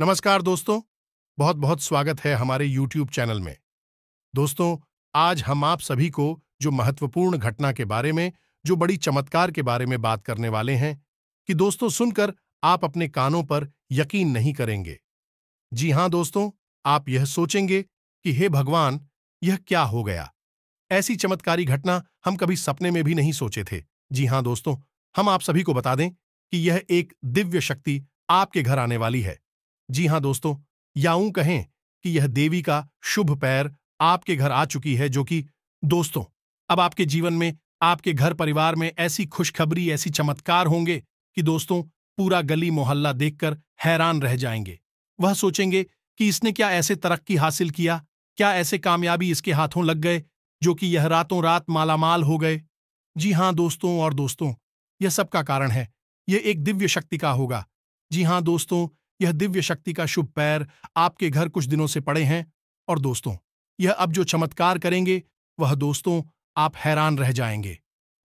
नमस्कार दोस्तों बहुत बहुत स्वागत है हमारे YouTube चैनल में दोस्तों आज हम आप सभी को जो महत्वपूर्ण घटना के बारे में जो बड़ी चमत्कार के बारे में बात करने वाले हैं कि दोस्तों सुनकर आप अपने कानों पर यकीन नहीं करेंगे जी हां दोस्तों आप यह सोचेंगे कि हे भगवान यह क्या हो गया ऐसी चमत्कारी घटना हम कभी सपने में भी नहीं सोचे थे जी हां दोस्तों हम आप सभी को बता दें कि यह एक दिव्य शक्ति आपके घर आने वाली है जी हां दोस्तों याऊं कहें कि यह देवी का शुभ पैर आपके घर आ चुकी है जो कि दोस्तों अब आपके जीवन में आपके घर परिवार में ऐसी खुशखबरी ऐसी चमत्कार होंगे कि दोस्तों पूरा गली मोहल्ला देखकर हैरान रह जाएंगे वह सोचेंगे कि इसने क्या ऐसे तरक्की हासिल किया क्या ऐसे कामयाबी इसके हाथों लग गए जो कि यह रातों रात मालामाल हो गए जी हाँ दोस्तों और दोस्तों यह सबका कारण है यह एक दिव्य शक्ति का होगा जी हाँ दोस्तों यह दिव्य शक्ति का शुभ पैर आपके घर कुछ दिनों से पड़े हैं और दोस्तों यह अब जो चमत्कार करेंगे वह दोस्तों आप हैरान रह जाएंगे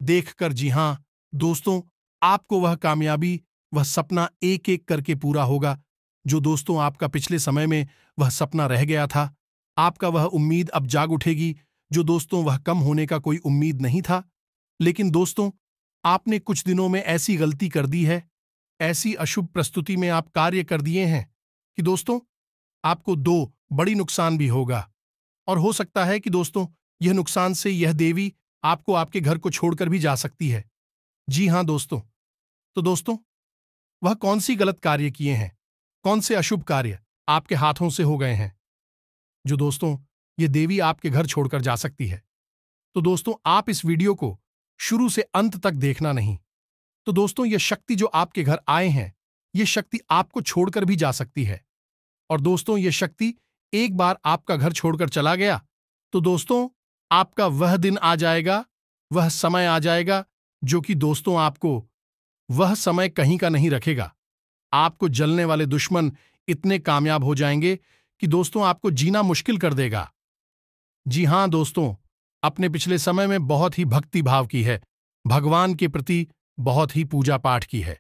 देखकर जी हां दोस्तों आपको वह कामयाबी वह सपना एक एक करके पूरा होगा जो दोस्तों आपका पिछले समय में वह सपना रह गया था आपका वह उम्मीद अब जाग उठेगी जो दोस्तों वह कम होने का कोई उम्मीद नहीं था लेकिन दोस्तों आपने कुछ दिनों में ऐसी गलती कर दी है ऐसी अशुभ प्रस्तुति में आप कार्य कर दिए हैं कि दोस्तों आपको दो बड़ी नुकसान भी होगा और हो सकता है कि दोस्तों यह नुकसान से यह देवी आपको आपके घर को छोड़कर भी जा सकती है जी हां दोस्तों तो दोस्तों वह कौन सी गलत कार्य किए हैं कौन से अशुभ कार्य आपके हाथों से हो गए हैं जो दोस्तों ये देवी आपके घर छोड़कर जा सकती है तो दोस्तों आप इस वीडियो को शुरू से अंत तक देखना नहीं तो दोस्तों ये शक्ति जो आपके घर आए हैं ये शक्ति आपको छोड़कर भी जा सकती है और दोस्तों ये शक्ति एक बार आपका घर छोड़कर चला गया तो दोस्तों आपका वह दिन आ जाएगा वह समय आ जाएगा जो कि दोस्तों आपको वह समय कहीं का नहीं रखेगा आपको जलने वाले दुश्मन इतने कामयाब हो जाएंगे कि दोस्तों आपको जीना मुश्किल कर देगा जी हां दोस्तों अपने पिछले समय में बहुत ही भक्ति भाव की है भगवान के प्रति बहुत ही पूजा पाठ की है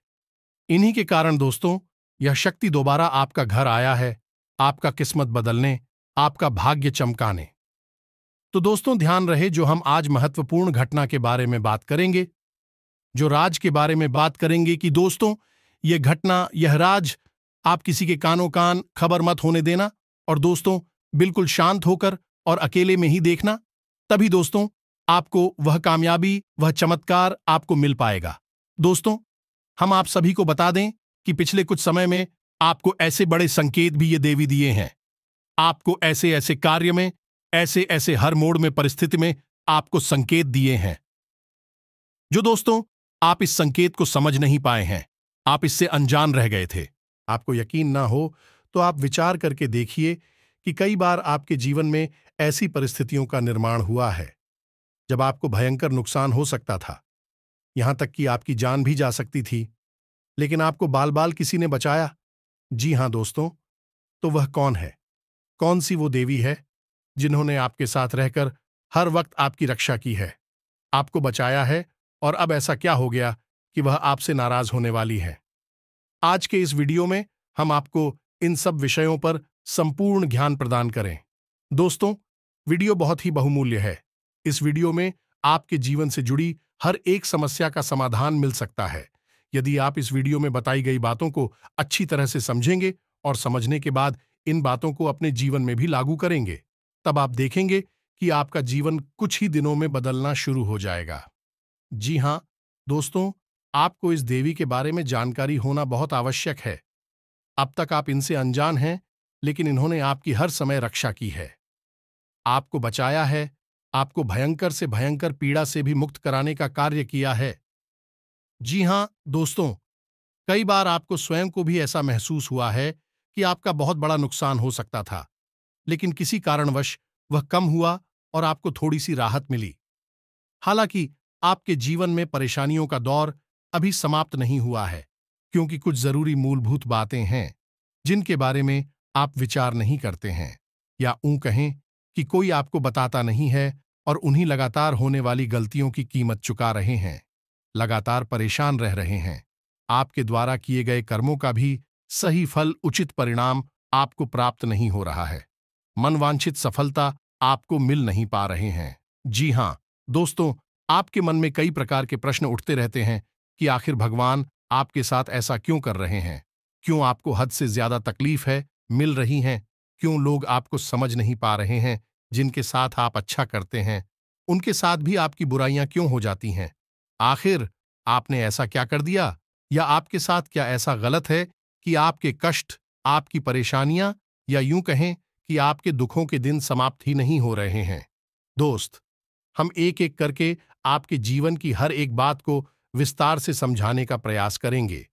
इन्हीं के कारण दोस्तों यह शक्ति दोबारा आपका घर आया है आपका किस्मत बदलने आपका भाग्य चमकाने तो दोस्तों ध्यान रहे जो हम आज महत्वपूर्ण घटना के बारे में बात करेंगे जो राज के बारे में बात करेंगे कि दोस्तों यह घटना यह राज आप किसी के कानों कान खबर मत होने देना और दोस्तों बिल्कुल शांत होकर और अकेले में ही देखना तभी दोस्तों आपको वह कामयाबी वह चमत्कार आपको मिल पाएगा दोस्तों हम आप सभी को बता दें कि पिछले कुछ समय में आपको ऐसे बड़े संकेत भी ये देवी दिए हैं आपको ऐसे ऐसे कार्य में ऐसे ऐसे हर मोड़ में परिस्थिति में आपको संकेत दिए हैं जो दोस्तों आप इस संकेत को समझ नहीं पाए हैं आप इससे अनजान रह गए थे आपको यकीन ना हो तो आप विचार करके देखिए कि कई बार आपके जीवन में ऐसी परिस्थितियों का निर्माण हुआ है जब आपको भयंकर नुकसान हो सकता था यहां तक कि आपकी जान भी जा सकती थी लेकिन आपको बाल बाल किसी ने बचाया जी हां दोस्तों तो वह कौन है कौन सी वो देवी है जिन्होंने आपके साथ रहकर हर वक्त आपकी रक्षा की है आपको बचाया है और अब ऐसा क्या हो गया कि वह आपसे नाराज होने वाली है आज के इस वीडियो में हम आपको इन सब विषयों पर संपूर्ण ज्ञान प्रदान करें दोस्तों वीडियो बहुत ही बहुमूल्य है इस वीडियो में आपके जीवन से जुड़ी हर एक समस्या का समाधान मिल सकता है यदि आप इस वीडियो में बताई गई बातों को अच्छी तरह से समझेंगे और समझने के बाद इन बातों को अपने जीवन में भी लागू करेंगे तब आप देखेंगे कि आपका जीवन कुछ ही दिनों में बदलना शुरू हो जाएगा जी हां दोस्तों आपको इस देवी के बारे में जानकारी होना बहुत आवश्यक है अब तक आप इनसे अनजान हैं लेकिन इन्होंने आपकी हर समय रक्षा की है आपको बचाया है आपको भयंकर से भयंकर पीड़ा से भी मुक्त कराने का कार्य किया है जी हां दोस्तों कई बार आपको स्वयं को भी ऐसा महसूस हुआ है कि आपका बहुत बड़ा नुकसान हो सकता था लेकिन किसी कारणवश वह कम हुआ और आपको थोड़ी सी राहत मिली हालांकि आपके जीवन में परेशानियों का दौर अभी समाप्त नहीं हुआ है क्योंकि कुछ जरूरी मूलभूत बातें हैं जिनके बारे में आप विचार नहीं करते हैं या ऊं कहें कि कोई आपको बताता नहीं है और उन्हीं लगातार होने वाली गलतियों की कीमत चुका रहे हैं लगातार परेशान रह रहे हैं आपके द्वारा किए गए कर्मों का भी सही फल उचित परिणाम आपको प्राप्त नहीं हो रहा है मनवांछित सफलता आपको मिल नहीं पा रहे हैं जी हां दोस्तों आपके मन में कई प्रकार के प्रश्न उठते रहते हैं कि आखिर भगवान आपके साथ ऐसा क्यों कर रहे हैं क्यों आपको हद से ज्यादा तकलीफ है मिल रही हैं क्यों लोग आपको समझ नहीं पा रहे हैं जिनके साथ आप अच्छा करते हैं उनके साथ भी आपकी बुराइयां क्यों हो जाती हैं आखिर आपने ऐसा क्या कर दिया या आपके साथ क्या ऐसा गलत है कि आपके कष्ट आपकी परेशानियां या यूं कहें कि आपके दुखों के दिन समाप्त ही नहीं हो रहे हैं दोस्त हम एक एक करके आपके जीवन की हर एक बात को विस्तार से समझाने का प्रयास करेंगे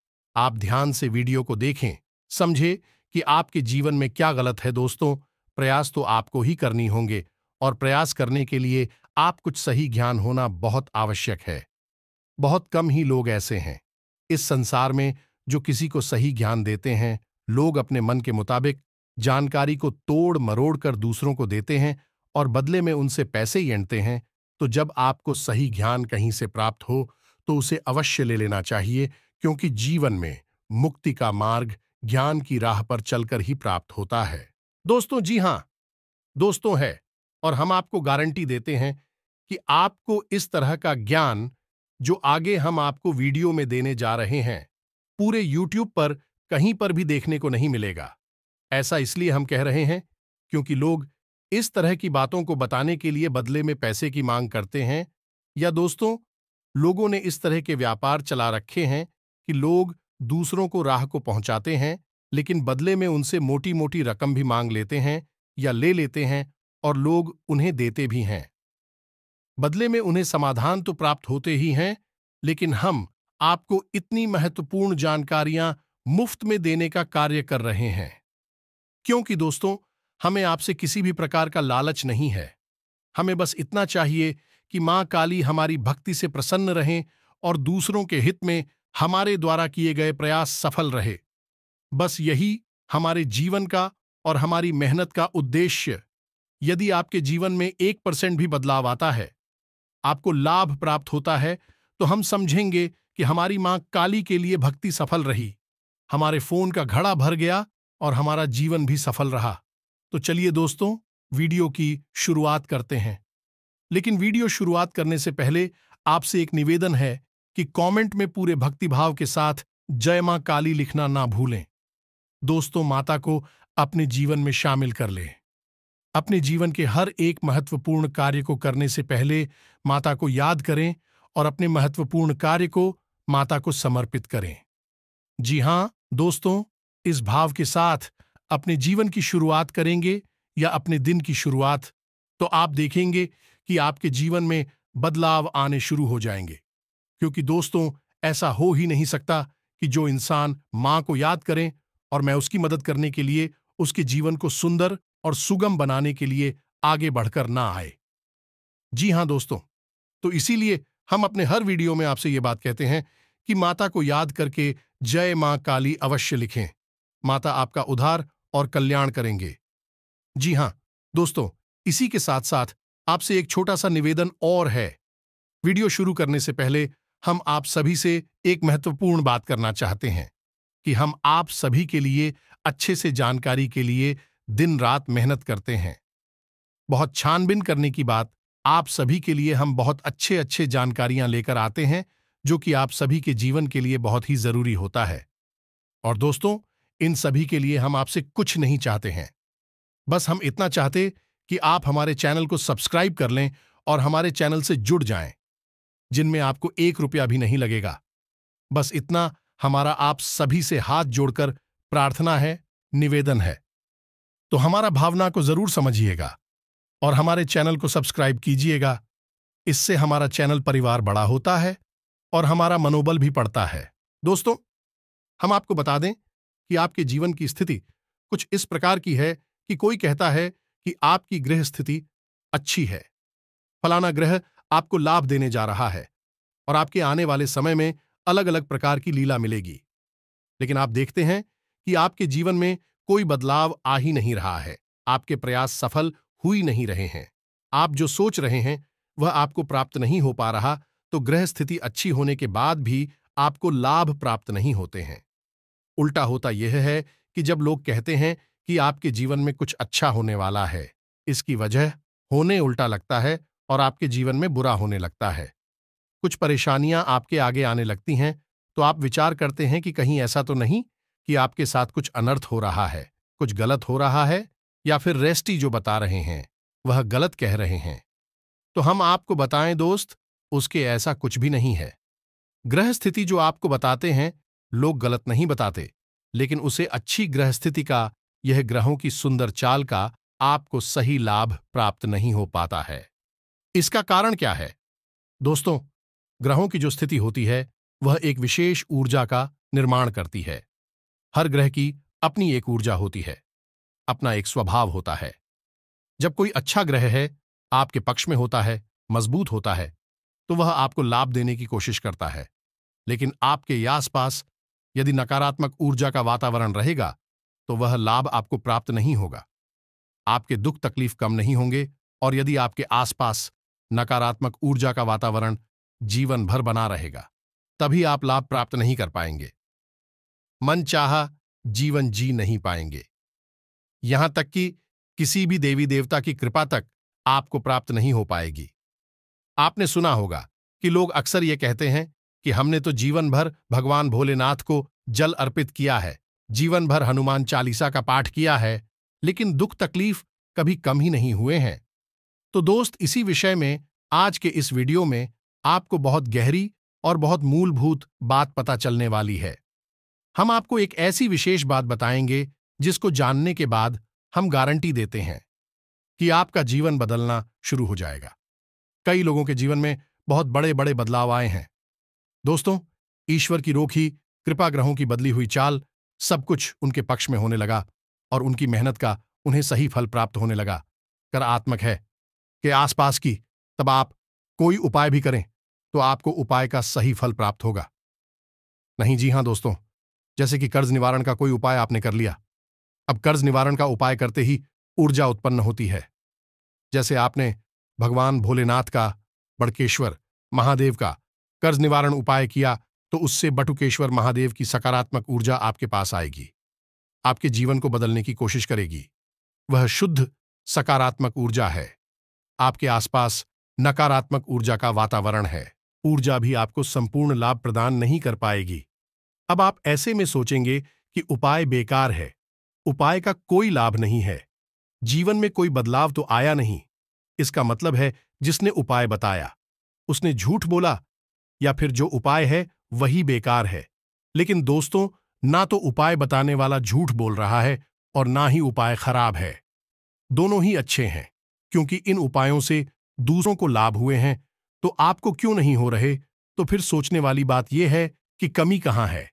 आप ध्यान से वीडियो को देखें समझे कि आपके जीवन में क्या गलत है दोस्तों प्रयास तो आपको ही करनी होंगे और प्रयास करने के लिए आप कुछ सही ज्ञान होना बहुत आवश्यक है बहुत कम ही लोग ऐसे हैं इस संसार में जो किसी को सही ज्ञान देते हैं लोग अपने मन के मुताबिक जानकारी को तोड़ मरोड़ कर दूसरों को देते हैं और बदले में उनसे पैसे एंटते हैं तो जब आपको सही ज्ञान कहीं से प्राप्त हो तो उसे अवश्य ले लेना चाहिए क्योंकि जीवन में मुक्ति का मार्ग ज्ञान की राह पर चलकर ही प्राप्त होता है दोस्तों जी हां दोस्तों है और हम आपको गारंटी देते हैं कि आपको इस तरह का ज्ञान जो आगे हम आपको वीडियो में देने जा रहे हैं पूरे यूट्यूब पर कहीं पर भी देखने को नहीं मिलेगा ऐसा इसलिए हम कह रहे हैं क्योंकि लोग इस तरह की बातों को बताने के लिए बदले में पैसे की मांग करते हैं या दोस्तों लोगों ने इस तरह के व्यापार चला रखे हैं कि लोग दूसरों को राह को पहुंचाते हैं लेकिन बदले में उनसे मोटी मोटी रकम भी मांग लेते हैं या ले लेते हैं और लोग उन्हें देते भी हैं बदले में उन्हें समाधान तो प्राप्त होते ही हैं लेकिन हम आपको इतनी महत्वपूर्ण जानकारियां मुफ्त में देने का कार्य कर रहे हैं क्योंकि दोस्तों हमें आपसे किसी भी प्रकार का लालच नहीं है हमें बस इतना चाहिए कि मां काली हमारी भक्ति से प्रसन्न रहें और दूसरों के हित में हमारे द्वारा किए गए प्रयास सफल रहे बस यही हमारे जीवन का और हमारी मेहनत का उद्देश्य यदि आपके जीवन में एक परसेंट भी बदलाव आता है आपको लाभ प्राप्त होता है तो हम समझेंगे कि हमारी मां काली के लिए भक्ति सफल रही हमारे फोन का घड़ा भर गया और हमारा जीवन भी सफल रहा तो चलिए दोस्तों वीडियो की शुरुआत करते हैं लेकिन वीडियो शुरुआत करने से पहले आपसे एक निवेदन है कि कमेंट में पूरे भक्तिभाव के साथ जय मां काली लिखना ना भूलें दोस्तों माता को अपने जीवन में शामिल कर लें अपने जीवन के हर एक महत्वपूर्ण कार्य को करने से पहले माता को याद करें और अपने महत्वपूर्ण कार्य को माता को समर्पित करें जी हां दोस्तों इस भाव के साथ अपने जीवन की शुरुआत करेंगे या अपने दिन की शुरुआत तो आप देखेंगे कि आपके जीवन में बदलाव आने शुरू हो जाएंगे क्योंकि दोस्तों ऐसा हो ही नहीं सकता कि जो इंसान मां को याद करें और मैं उसकी मदद करने के लिए उसके जीवन को सुंदर और सुगम बनाने के लिए आगे बढ़कर ना आए जी हां दोस्तों तो इसीलिए हम अपने हर वीडियो में आपसे ये बात कहते हैं कि माता को याद करके जय मां काली अवश्य लिखें माता आपका उधार और कल्याण करेंगे जी हां दोस्तों इसी के साथ साथ आपसे एक छोटा सा निवेदन और है वीडियो शुरू करने से पहले हम आप सभी से एक महत्वपूर्ण बात करना चाहते हैं कि हम आप सभी के लिए अच्छे से जानकारी के लिए दिन रात मेहनत करते हैं बहुत छानबीन करने की बात आप सभी के लिए हम बहुत अच्छे अच्छे जानकारियां लेकर आते हैं जो कि आप सभी के जीवन के लिए बहुत ही जरूरी होता है और दोस्तों इन सभी के लिए हम आपसे कुछ नहीं चाहते हैं बस हम इतना चाहते कि आप हमारे चैनल को सब्सक्राइब कर लें और हमारे चैनल से जुड़ जाएं जिनमें आपको एक रुपया भी नहीं लगेगा बस इतना हमारा आप सभी से हाथ जोड़कर प्रार्थना है निवेदन है तो हमारा भावना को जरूर समझिएगा और हमारे चैनल को सब्सक्राइब कीजिएगा इससे हमारा चैनल परिवार बड़ा होता है और हमारा मनोबल भी पड़ता है दोस्तों हम आपको बता दें कि आपके जीवन की स्थिति कुछ इस प्रकार की है कि कोई कहता है कि आपकी गृह स्थिति अच्छी है फलाना ग्रह आपको लाभ देने जा रहा है और आपके आने वाले समय में अलग अलग प्रकार की लीला मिलेगी लेकिन आप देखते हैं कि आपके जीवन में कोई बदलाव आ ही नहीं रहा है आपके प्रयास सफल हुई नहीं रहे हैं आप जो सोच रहे हैं वह आपको प्राप्त नहीं हो पा रहा तो ग्रह स्थिति अच्छी होने के बाद भी आपको लाभ प्राप्त नहीं होते हैं उल्टा होता यह है कि जब लोग कहते हैं कि आपके जीवन में कुछ अच्छा होने वाला है इसकी वजह होने उल्टा लगता है और आपके जीवन में बुरा होने लगता है कुछ परेशानियां आपके आगे आने लगती हैं तो आप विचार करते हैं कि कहीं ऐसा तो नहीं कि आपके साथ कुछ अनर्थ हो रहा है कुछ गलत हो रहा है या फिर रेस्टी जो बता रहे हैं वह गलत कह रहे हैं तो हम आपको बताएं दोस्त उसके ऐसा कुछ भी नहीं है ग्रह स्थिति जो आपको बताते हैं लोग गलत नहीं बताते लेकिन उसे अच्छी ग्रह स्थिति का यह ग्रहों की सुंदर चाल का आपको सही लाभ प्राप्त नहीं हो पाता है इसका कारण क्या है दोस्तों ग्रहों की जो स्थिति होती है वह एक विशेष ऊर्जा का निर्माण करती है हर ग्रह की अपनी एक ऊर्जा होती है अपना एक स्वभाव होता है जब कोई अच्छा ग्रह है आपके पक्ष में होता है मजबूत होता है तो वह आपको लाभ देने की कोशिश करता है लेकिन आपके आसपास यदि नकारात्मक ऊर्जा का वातावरण रहेगा तो वह लाभ आपको प्राप्त नहीं होगा आपके दुख तकलीफ कम नहीं होंगे और यदि आपके आसपास नकारात्मक ऊर्जा का वातावरण जीवन भर बना रहेगा तभी आप लाभ प्राप्त नहीं कर पाएंगे मन चाह जीवन जी नहीं पाएंगे यहां तक कि किसी भी देवी देवता की कृपा तक आपको प्राप्त नहीं हो पाएगी आपने सुना होगा कि लोग अक्सर ये कहते हैं कि हमने तो जीवन भर भगवान भोलेनाथ को जल अर्पित किया है जीवन भर हनुमान चालीसा का पाठ किया है लेकिन दुख तकलीफ कभी कम ही नहीं हुए हैं तो दोस्त इसी विषय में आज के इस वीडियो में आपको बहुत गहरी और बहुत मूलभूत बात पता चलने वाली है हम आपको एक ऐसी विशेष बात बताएंगे जिसको जानने के बाद हम गारंटी देते हैं कि आपका जीवन बदलना शुरू हो जाएगा कई लोगों के जीवन में बहुत बड़े बड़े बदलाव आए हैं दोस्तों ईश्वर की रोखी कृपा ग्रहों की बदली हुई चाल सब कुछ उनके पक्ष में होने लगा और उनकी मेहनत का उन्हें सही फल प्राप्त होने लगा कर आत्मक है के आसपास की तब आप कोई उपाय भी करें तो आपको उपाय का सही फल प्राप्त होगा नहीं जी हां दोस्तों जैसे कि कर्ज निवारण का कोई उपाय आपने कर लिया अब कर्ज निवारण का उपाय करते ही ऊर्जा उत्पन्न होती है जैसे आपने भगवान भोलेनाथ का बड़केश्वर महादेव का कर्ज निवारण उपाय किया तो उससे बटुकेश्वर महादेव की सकारात्मक ऊर्जा आपके पास आएगी आपके जीवन को बदलने की कोशिश करेगी वह शुद्ध सकारात्मक ऊर्जा है आपके आसपास नकारात्मक ऊर्जा का वातावरण है ऊर्जा भी आपको संपूर्ण लाभ प्रदान नहीं कर पाएगी अब आप ऐसे में सोचेंगे कि उपाय बेकार है उपाय का कोई लाभ नहीं है जीवन में कोई बदलाव तो आया नहीं इसका मतलब है जिसने उपाय बताया उसने झूठ बोला या फिर जो उपाय है वही बेकार है लेकिन दोस्तों ना तो उपाय बताने वाला झूठ बोल रहा है और ना ही उपाय खराब है दोनों ही अच्छे हैं क्योंकि इन उपायों से दूसरों को लाभ हुए हैं तो आपको क्यों नहीं हो रहे तो फिर सोचने वाली बात यह है कि कमी कहाँ है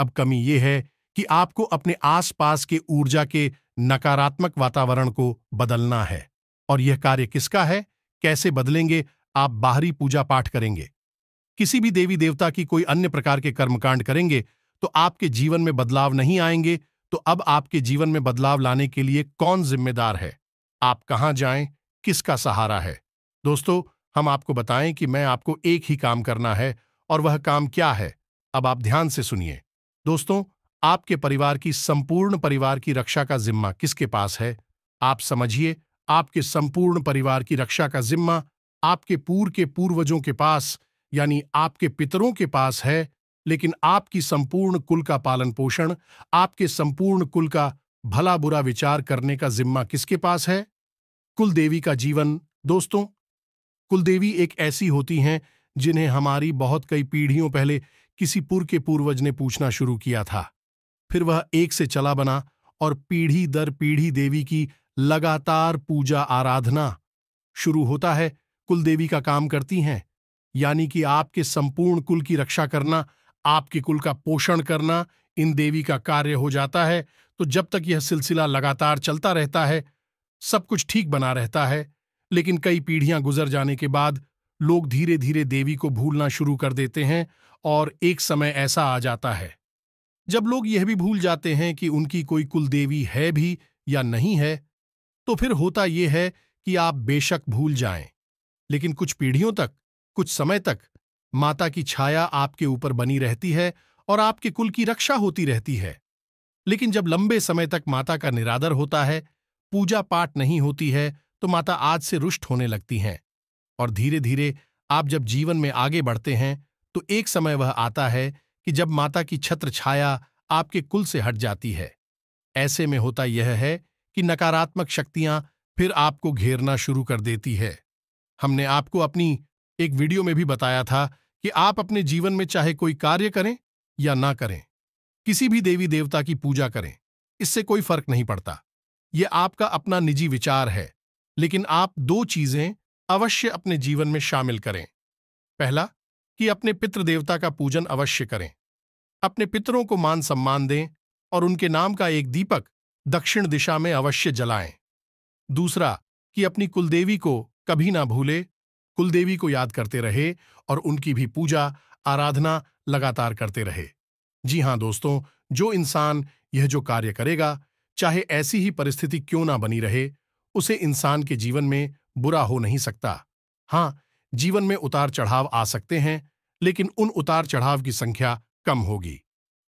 अब कमी यह है कि आपको अपने आसपास के ऊर्जा के नकारात्मक वातावरण को बदलना है और यह कार्य किसका है कैसे बदलेंगे आप बाहरी पूजा पाठ करेंगे किसी भी देवी देवता की कोई अन्य प्रकार के कर्मकांड करेंगे तो आपके जीवन में बदलाव नहीं आएंगे तो अब आपके जीवन में बदलाव लाने के लिए कौन जिम्मेदार है आप कहाँ जाएं किसका सहारा है दोस्तों हम आपको बताएं कि मैं आपको एक ही काम करना है और वह काम क्या है अब आप ध्यान से सुनिए दोस्तों आपके परिवार की संपूर्ण परिवार की रक्षा का जिम्मा किसके पास है आप समझिए आपके संपूर्ण परिवार की रक्षा का जिम्मा आपके पूर्व के पूर्वजों के पास यानी आपके पितरों के पास है लेकिन आपकी संपूर्ण कुल का पालन पोषण आपके संपूर्ण कुल का भला बुरा विचार करने का जिम्मा किसके पास है कुलदेवी का जीवन दोस्तों कुलदेवी एक ऐसी होती हैं जिन्हें हमारी बहुत कई पीढ़ियों पहले किसी पुर के पूर्वज ने पूछना शुरू किया था फिर वह एक से चला बना और पीढ़ी दर पीढ़ी देवी की लगातार पूजा आराधना शुरू होता है कुलदेवी का काम करती हैं यानी कि आपके संपूर्ण कुल की रक्षा करना आपके कुल का पोषण करना इन देवी का कार्य हो जाता है तो जब तक यह सिलसिला लगातार चलता रहता है सब कुछ ठीक बना रहता है लेकिन कई पीढ़ियां गुजर जाने के बाद लोग धीरे धीरे देवी को भूलना शुरू कर देते हैं और एक समय ऐसा आ जाता है जब लोग यह भी भूल जाते हैं कि उनकी कोई कुल देवी है भी या नहीं है तो फिर होता यह है कि आप बेशक भूल जाएं लेकिन कुछ पीढ़ियों तक कुछ समय तक माता की छाया आपके ऊपर बनी रहती है और आपके कुल की रक्षा होती रहती है लेकिन जब लंबे समय तक माता का निरादर होता है पूजा पाठ नहीं होती है तो माता आज से रुष्ट होने लगती हैं और धीरे धीरे आप जब जीवन में आगे बढ़ते हैं तो एक समय वह आता है कि जब माता की छत्र छाया आपके कुल से हट जाती है ऐसे में होता यह है कि नकारात्मक शक्तियां फिर आपको घेरना शुरू कर देती है हमने आपको अपनी एक वीडियो में भी बताया था कि आप अपने जीवन में चाहे कोई कार्य करें या ना करें किसी भी देवी देवता की पूजा करें इससे कोई फर्क नहीं पड़ता ये आपका अपना निजी विचार है लेकिन आप दो चीजें अवश्य अपने जीवन में शामिल करें पहला कि अपने पितृदेवता का पूजन अवश्य करें अपने पितरों को मान सम्मान दें और उनके नाम का एक दीपक दक्षिण दिशा में अवश्य जलाएं दूसरा कि अपनी कुलदेवी को कभी ना भूले कुलदेवी को याद करते रहे और उनकी भी पूजा आराधना लगातार करते रहे जी हां दोस्तों जो इंसान यह जो कार्य करेगा चाहे ऐसी ही परिस्थिति क्यों ना बनी रहे उसे इंसान के जीवन में बुरा हो नहीं सकता हां जीवन में उतार चढ़ाव आ सकते हैं लेकिन उन उतार चढ़ाव की संख्या कम होगी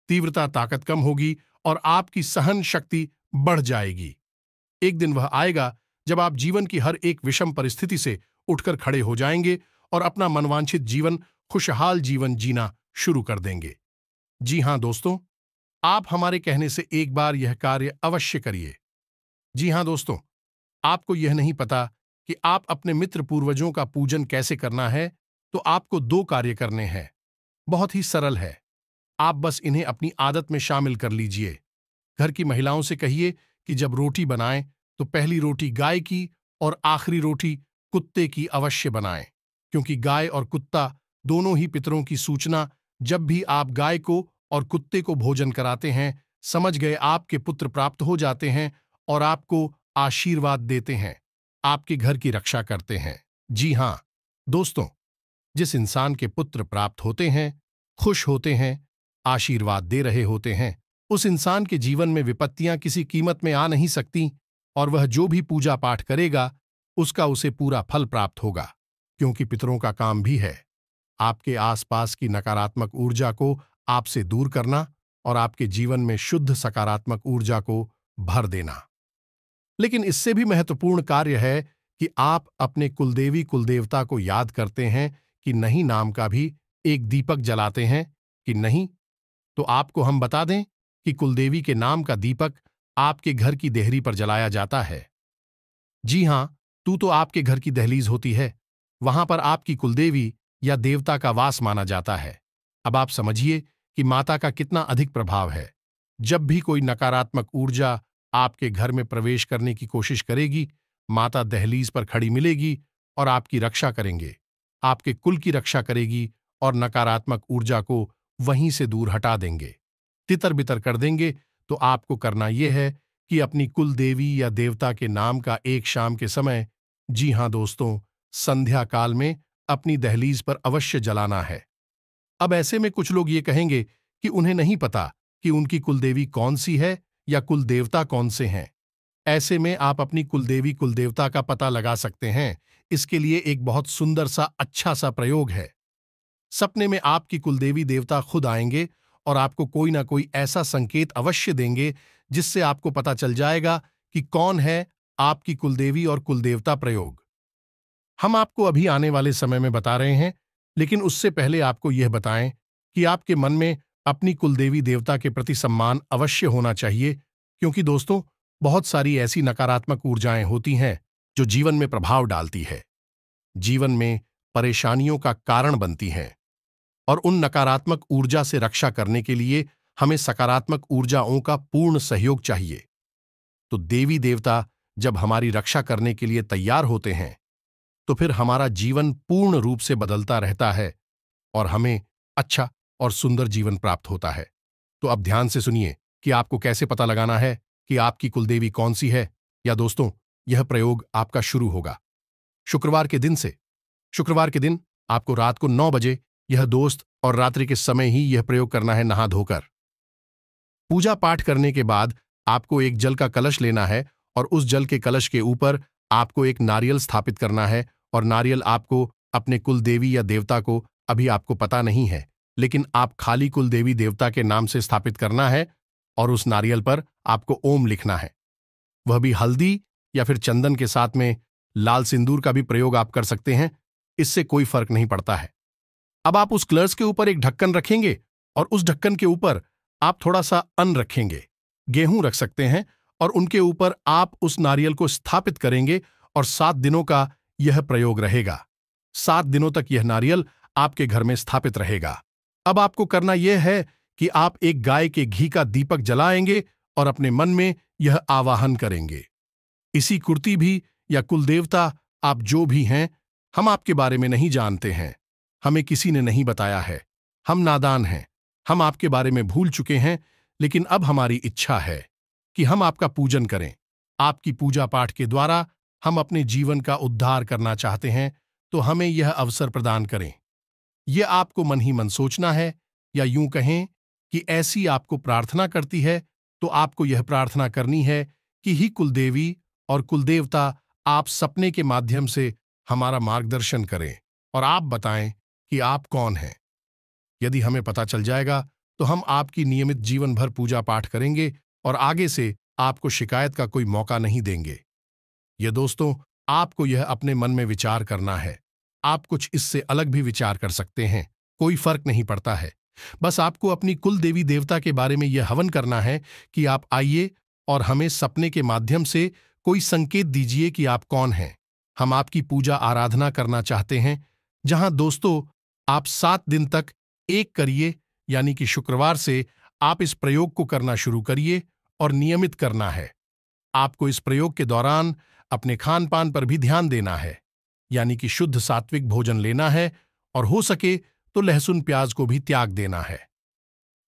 तीव्रता ताकत कम होगी और आपकी सहन शक्ति बढ़ जाएगी एक दिन वह आएगा जब आप जीवन की हर एक विषम परिस्थिति से उठकर खड़े हो जाएंगे और अपना मनवांछित जीवन खुशहाल जीवन जीना शुरू कर देंगे जी हां दोस्तों आप हमारे कहने से एक बार यह कार्य अवश्य करिए जी हां दोस्तों आपको यह नहीं पता कि आप अपने मित्र पूर्वजों का पूजन कैसे करना है तो आपको दो कार्य करने हैं बहुत ही सरल है आप बस इन्हें अपनी आदत में शामिल कर लीजिए घर की महिलाओं से कहिए कि जब रोटी बनाएं तो पहली रोटी गाय की और आखिरी रोटी कुत्ते की अवश्य बनाएं क्योंकि गाय और कुत्ता दोनों ही पितरों की सूचना जब भी आप गाय को और कुत्ते को भोजन कराते हैं समझ गए आपके पुत्र प्राप्त हो जाते हैं और आपको आशीर्वाद देते हैं आपके घर की रक्षा करते हैं जी हां दोस्तों जिस इंसान के पुत्र प्राप्त होते हैं खुश होते हैं आशीर्वाद दे रहे होते हैं उस इंसान के जीवन में विपत्तियां किसी कीमत में आ नहीं सकती और वह जो भी पूजा पाठ करेगा उसका उसे पूरा फल प्राप्त होगा क्योंकि पितरों का काम भी है आपके आसपास की नकारात्मक ऊर्जा को आपसे दूर करना और आपके जीवन में शुद्ध सकारात्मक ऊर्जा को भर देना लेकिन इससे भी महत्वपूर्ण कार्य है कि आप अपने कुलदेवी कुलदेवता को याद करते हैं कि नहीं नाम का भी एक दीपक जलाते हैं कि नहीं तो आपको हम बता दें कि कुलदेवी के नाम का दीपक आपके घर की देहरी पर जलाया जाता है जी हां तू तो आपके घर की दहलीज होती है वहां पर आपकी कुलदेवी या देवता का वास माना जाता है अब आप समझिए कि माता का कितना अधिक प्रभाव है जब भी कोई नकारात्मक ऊर्जा आपके घर में प्रवेश करने की कोशिश करेगी माता दहलीज पर खड़ी मिलेगी और आपकी रक्षा करेंगे आपके कुल की रक्षा करेगी और नकारात्मक ऊर्जा को वहीं से दूर हटा देंगे तितर बितर कर देंगे तो आपको करना यह है कि अपनी कुल देवी या देवता के नाम का एक शाम के समय जी हां दोस्तों संध्या काल में अपनी दहलीज पर अवश्य जलाना है अब ऐसे में कुछ लोग ये कहेंगे कि उन्हें नहीं पता कि उनकी कुलदेवी कौन सी है या कुलदेवता कौन से हैं ऐसे में आप अपनी कुलदेवी कुलदेवता का पता लगा सकते हैं इसके लिए एक बहुत सुंदर सा अच्छा सा प्रयोग है सपने में आपकी कुलदेवी देवता खुद आएंगे और आपको कोई ना कोई ऐसा संकेत अवश्य देंगे जिससे आपको पता चल जाएगा कि कौन है आपकी कुलदेवी और कुलदेवता प्रयोग हम आपको अभी आने वाले समय में बता रहे हैं लेकिन उससे पहले आपको यह बताएं कि आपके मन में अपनी कुलदेवी देवता के प्रति सम्मान अवश्य होना चाहिए क्योंकि दोस्तों बहुत सारी ऐसी नकारात्मक ऊर्जाएं होती हैं जो जीवन में प्रभाव डालती है जीवन में परेशानियों का कारण बनती हैं और उन नकारात्मक ऊर्जा से रक्षा करने के लिए हमें सकारात्मक ऊर्जाओं का पूर्ण सहयोग चाहिए तो देवी देवता जब हमारी रक्षा करने के लिए तैयार होते हैं तो फिर हमारा जीवन पूर्ण रूप से बदलता रहता है और हमें अच्छा और सुंदर जीवन प्राप्त होता है तो अब ध्यान से सुनिए कि आपको कैसे पता लगाना है कि आपकी कुलदेवी कौन सी है या दोस्तों यह प्रयोग आपका शुरू होगा शुक्रवार के दिन से शुक्रवार के दिन आपको रात को नौ बजे यह दोस्त और रात्रि के समय ही यह प्रयोग करना है नहा धोकर पूजा पाठ करने के बाद आपको एक जल का कलश लेना है और उस जल के कलश के ऊपर आपको एक नारियल स्थापित करना है और नारियल आपको अपने कुल देवी या देवता को अभी आपको पता नहीं है लेकिन आप खाली कुल देवी देवता के नाम से स्थापित करना है और उस नारियल पर आपको ओम लिखना है वह भी हल्दी या फिर चंदन के साथ में लाल सिंदूर का भी प्रयोग आप कर सकते हैं इससे कोई फर्क नहीं पड़ता है अब आप उस क्लर्स के ऊपर एक ढक्कन रखेंगे और उस ढक्कन के ऊपर आप थोड़ा सा अन्न रखेंगे गेहूं रख सकते हैं और उनके ऊपर आप उस नारियल को स्थापित करेंगे और सात दिनों का यह प्रयोग रहेगा सात दिनों तक यह नारियल आपके घर में स्थापित रहेगा अब आपको करना यह है कि आप एक गाय के घी का दीपक जलाएंगे और अपने मन में यह आवाहन करेंगे इसी कुर्ती भी या कुलदेवता आप जो भी हैं हम आपके बारे में नहीं जानते हैं हमें किसी ने नहीं बताया है हम नादान हैं हम आपके बारे में भूल चुके हैं लेकिन अब हमारी इच्छा है कि हम आपका पूजन करें आपकी पूजा पाठ के द्वारा हम अपने जीवन का उद्धार करना चाहते हैं तो हमें यह अवसर प्रदान करें यह आपको मन ही मन सोचना है या यूं कहें कि ऐसी आपको प्रार्थना करती है तो आपको यह प्रार्थना करनी है कि ही कुलदेवी और कुलदेवता आप सपने के माध्यम से हमारा मार्गदर्शन करें और आप बताएं कि आप कौन हैं यदि हमें पता चल जाएगा तो हम आपकी नियमित जीवन भर पूजा पाठ करेंगे और आगे से आपको शिकायत का कोई मौका नहीं देंगे ये दोस्तों आपको यह अपने मन में विचार करना है आप कुछ इससे अलग भी विचार कर सकते हैं कोई फर्क नहीं पड़ता है बस आपको अपनी कुल देवी देवता के बारे में यह हवन करना है कि आप आइए और हमें सपने के माध्यम से कोई संकेत दीजिए कि आप कौन हैं हम आपकी पूजा आराधना करना चाहते हैं जहां दोस्तों आप सात दिन तक एक करिए यानी कि शुक्रवार से आप इस प्रयोग को करना शुरू करिए और नियमित करना है आपको इस प्रयोग के दौरान अपने खान पान पर भी ध्यान देना है यानी कि शुद्ध सात्विक भोजन लेना है और हो सके तो लहसुन प्याज को भी त्याग देना है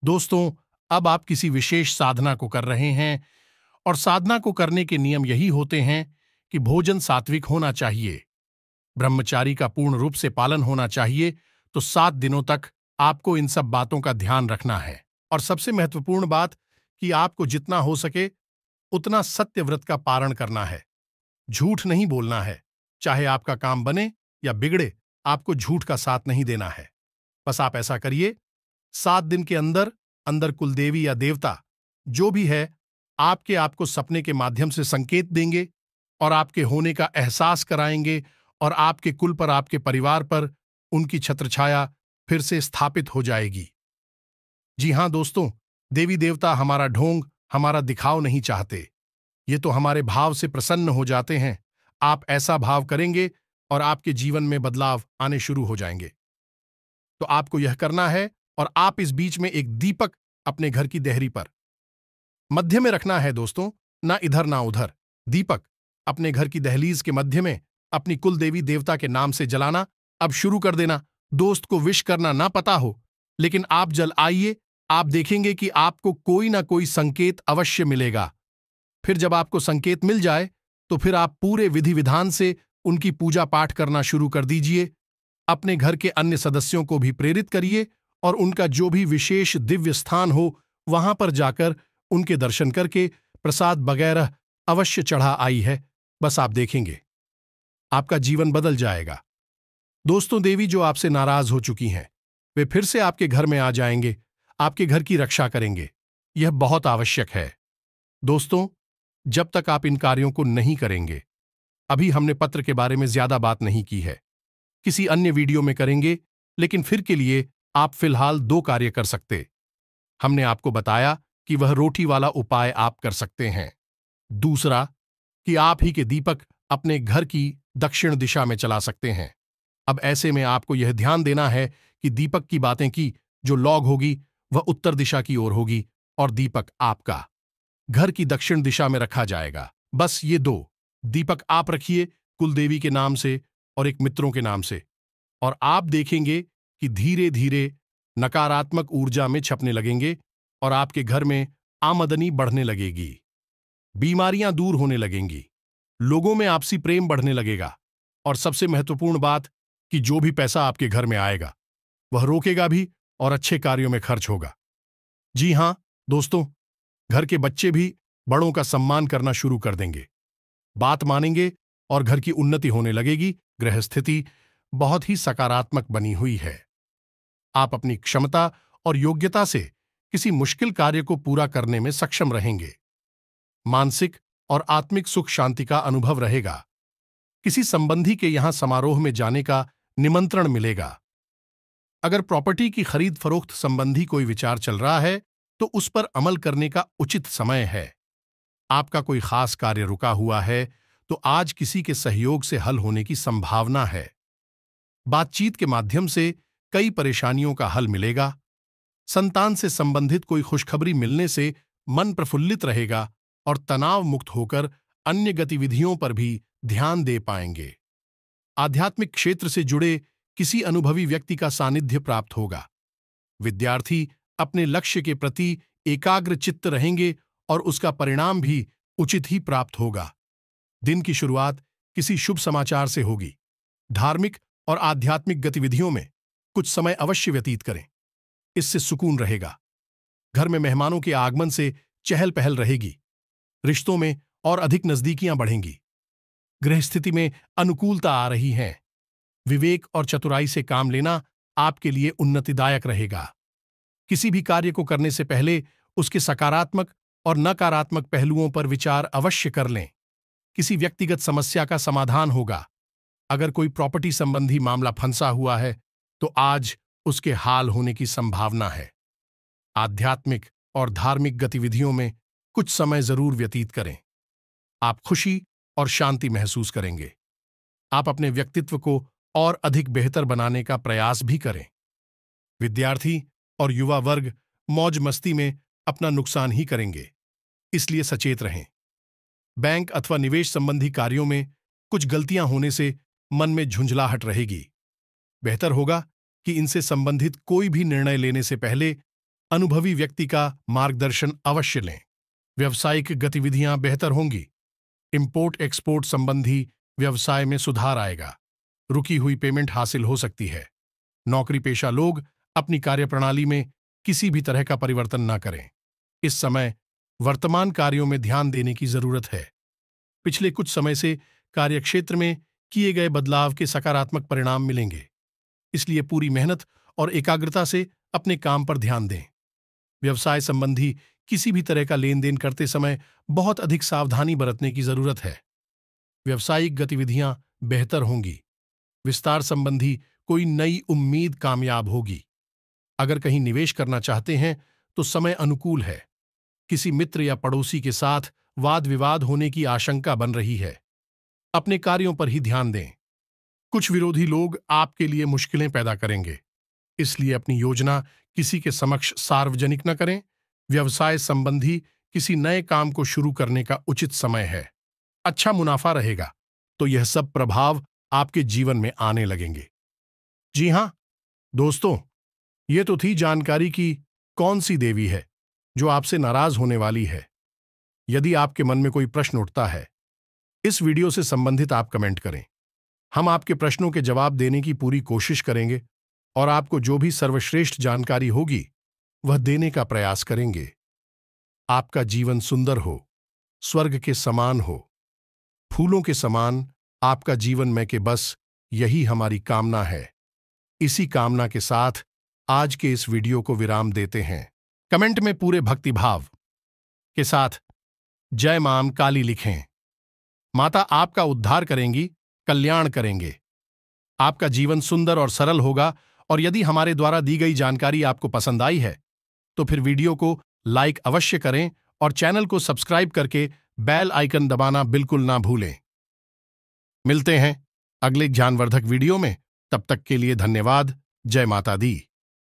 दोस्तों अब आप किसी विशेष साधना को कर रहे हैं और साधना को करने के नियम यही होते हैं कि भोजन सात्विक होना चाहिए ब्रह्मचारी का पूर्ण रूप से पालन होना चाहिए तो सात दिनों तक आपको इन सब बातों का ध्यान रखना है और सबसे महत्वपूर्ण बात कि आपको जितना हो सके उतना सत्यव्रत का पारण करना है झूठ नहीं बोलना है चाहे आपका काम बने या बिगड़े आपको झूठ का साथ नहीं देना है बस आप ऐसा करिए सात दिन के अंदर अंदर कुलदेवी या देवता जो भी है आपके आपको सपने के माध्यम से संकेत देंगे और आपके होने का एहसास कराएंगे और आपके कुल पर आपके परिवार पर उनकी छत्रछाया फिर से स्थापित हो जाएगी जी हां दोस्तों देवी देवता हमारा ढोंग हमारा दिखाव नहीं चाहते ये तो हमारे भाव से प्रसन्न हो जाते हैं आप ऐसा भाव करेंगे और आपके जीवन में बदलाव आने शुरू हो जाएंगे तो आपको यह करना है और आप इस बीच में एक दीपक अपने घर की देहरी पर मध्य में रखना है दोस्तों ना इधर ना उधर दीपक अपने घर की दहलीज के मध्य में अपनी कुल देवी देवता के नाम से जलाना अब शुरू कर देना दोस्त को विश करना ना पता हो लेकिन आप जल आइए आप देखेंगे कि आपको कोई ना कोई संकेत अवश्य मिलेगा फिर जब आपको संकेत मिल जाए तो फिर आप पूरे विधि विधान से उनकी पूजा पाठ करना शुरू कर दीजिए अपने घर के अन्य सदस्यों को भी प्रेरित करिए और उनका जो भी विशेष दिव्य स्थान हो वहां पर जाकर उनके दर्शन करके प्रसाद वगैरह अवश्य चढ़ा आई है बस आप देखेंगे आपका जीवन बदल जाएगा दोस्तों देवी जो आपसे नाराज हो चुकी हैं वे फिर से आपके घर में आ जाएंगे आपके घर की रक्षा करेंगे यह बहुत आवश्यक है दोस्तों जब तक आप इन कार्यों को नहीं करेंगे अभी हमने पत्र के बारे में ज्यादा बात नहीं की है किसी अन्य वीडियो में करेंगे लेकिन फिर के लिए आप फिलहाल दो कार्य कर सकते हमने आपको बताया कि वह रोटी वाला उपाय आप कर सकते हैं दूसरा कि आप ही के दीपक अपने घर की दक्षिण दिशा में चला सकते हैं अब ऐसे में आपको यह ध्यान देना है कि दीपक की बातें की जो लॉग होगी वह उत्तर दिशा की ओर होगी और दीपक आपका घर की दक्षिण दिशा में रखा जाएगा बस ये दो दीपक आप रखिए कुलदेवी के नाम से और एक मित्रों के नाम से और आप देखेंगे कि धीरे धीरे नकारात्मक ऊर्जा में छपने लगेंगे और आपके घर में आमदनी बढ़ने लगेगी बीमारियां दूर होने लगेंगी लोगों में आपसी प्रेम बढ़ने लगेगा और सबसे महत्वपूर्ण बात कि जो भी पैसा आपके घर में आएगा वह रोकेगा भी और अच्छे कार्यों में खर्च होगा जी हां दोस्तों घर के बच्चे भी बड़ों का सम्मान करना शुरू कर देंगे बात मानेंगे और घर की उन्नति होने लगेगी ग्रह स्थिति बहुत ही सकारात्मक बनी हुई है आप अपनी क्षमता और योग्यता से किसी मुश्किल कार्य को पूरा करने में सक्षम रहेंगे मानसिक और आत्मिक सुख शांति का अनुभव रहेगा किसी संबंधी के यहां समारोह में जाने का निमंत्रण मिलेगा अगर प्रॉपर्टी की खरीद फरोख्त संबंधी कोई विचार चल रहा है तो उस पर अमल करने का उचित समय है आपका कोई खास कार्य रुका हुआ है तो आज किसी के सहयोग से हल होने की संभावना है बातचीत के माध्यम से कई परेशानियों का हल मिलेगा संतान से संबंधित कोई खुशखबरी मिलने से मन प्रफुल्लित रहेगा और तनाव मुक्त होकर अन्य गतिविधियों पर भी ध्यान दे पाएंगे आध्यात्मिक क्षेत्र से जुड़े किसी अनुभवी व्यक्ति का सानिध्य प्राप्त होगा विद्यार्थी अपने लक्ष्य के प्रति एकाग्र चित्त रहेंगे और उसका परिणाम भी उचित ही प्राप्त होगा दिन की शुरुआत किसी शुभ समाचार से होगी धार्मिक और आध्यात्मिक गतिविधियों में कुछ समय अवश्य व्यतीत करें इससे सुकून रहेगा घर में मेहमानों के आगमन से चहल पहल रहेगी रिश्तों में और अधिक नजदीकियां बढ़ेंगी गृह स्थिति में अनुकूलता आ रही है विवेक और चतुराई से काम लेना आपके लिए उन्नतिदायक रहेगा किसी भी कार्य को करने से पहले उसके सकारात्मक और नकारात्मक पहलुओं पर विचार अवश्य कर लें किसी व्यक्तिगत समस्या का समाधान होगा अगर कोई प्रॉपर्टी संबंधी मामला फंसा हुआ है तो आज उसके हाल होने की संभावना है आध्यात्मिक और धार्मिक गतिविधियों में कुछ समय जरूर व्यतीत करें आप खुशी और शांति महसूस करेंगे आप अपने व्यक्तित्व को और अधिक बेहतर बनाने का प्रयास भी करें विद्यार्थी और युवा वर्ग मौज मस्ती में अपना नुकसान ही करेंगे इसलिए सचेत रहें बैंक अथवा निवेश संबंधी कार्यों में कुछ गलतियां होने से मन में झुंझलाहट रहेगी बेहतर होगा कि इनसे संबंधित कोई भी निर्णय लेने से पहले अनुभवी व्यक्ति का मार्गदर्शन अवश्य लें व्यावसायिक गतिविधियां बेहतर होंगी इंपोर्ट एक्सपोर्ट संबंधी व्यवसाय में सुधार आएगा रुकी हुई पेमेंट हासिल हो सकती है नौकरी पेशा लोग अपनी कार्यप्रणाली में किसी भी तरह का परिवर्तन न करें इस समय वर्तमान कार्यों में ध्यान देने की जरूरत है पिछले कुछ समय से कार्यक्षेत्र में किए गए बदलाव के सकारात्मक परिणाम मिलेंगे इसलिए पूरी मेहनत और एकाग्रता से अपने काम पर ध्यान दें व्यवसाय संबंधी किसी भी तरह का लेन देन करते समय बहुत अधिक सावधानी बरतने की जरूरत है व्यवसायिक गतिविधियां बेहतर होंगी विस्तार संबंधी कोई नई उम्मीद कामयाब होगी अगर कहीं निवेश करना चाहते हैं तो समय अनुकूल है किसी मित्र या पड़ोसी के साथ वाद विवाद होने की आशंका बन रही है अपने कार्यों पर ही ध्यान दें कुछ विरोधी लोग आपके लिए मुश्किलें पैदा करेंगे इसलिए अपनी योजना किसी के समक्ष सार्वजनिक न करें व्यवसाय संबंधी किसी नए काम को शुरू करने का उचित समय है अच्छा मुनाफा रहेगा तो यह सब प्रभाव आपके जीवन में आने लगेंगे जी हां दोस्तों ये तो थी जानकारी कि कौन सी देवी है जो आपसे नाराज होने वाली है यदि आपके मन में कोई प्रश्न उठता है इस वीडियो से संबंधित आप कमेंट करें हम आपके प्रश्नों के जवाब देने की पूरी कोशिश करेंगे और आपको जो भी सर्वश्रेष्ठ जानकारी होगी वह देने का प्रयास करेंगे आपका जीवन सुंदर हो स्वर्ग के समान हो फूलों के समान आपका जीवन में के बस यही हमारी कामना है इसी कामना के साथ आज के इस वीडियो को विराम देते हैं कमेंट में पूरे भक्तिभाव के साथ जय माम काली लिखें माता आपका उद्धार करेंगी कल्याण करेंगे आपका जीवन सुंदर और सरल होगा और यदि हमारे द्वारा दी गई जानकारी आपको पसंद आई है तो फिर वीडियो को लाइक अवश्य करें और चैनल को सब्सक्राइब करके बेल आइकन दबाना बिल्कुल ना भूलें मिलते हैं अगले ज्ञानवर्धक वीडियो में तब तक के लिए धन्यवाद जय माता दी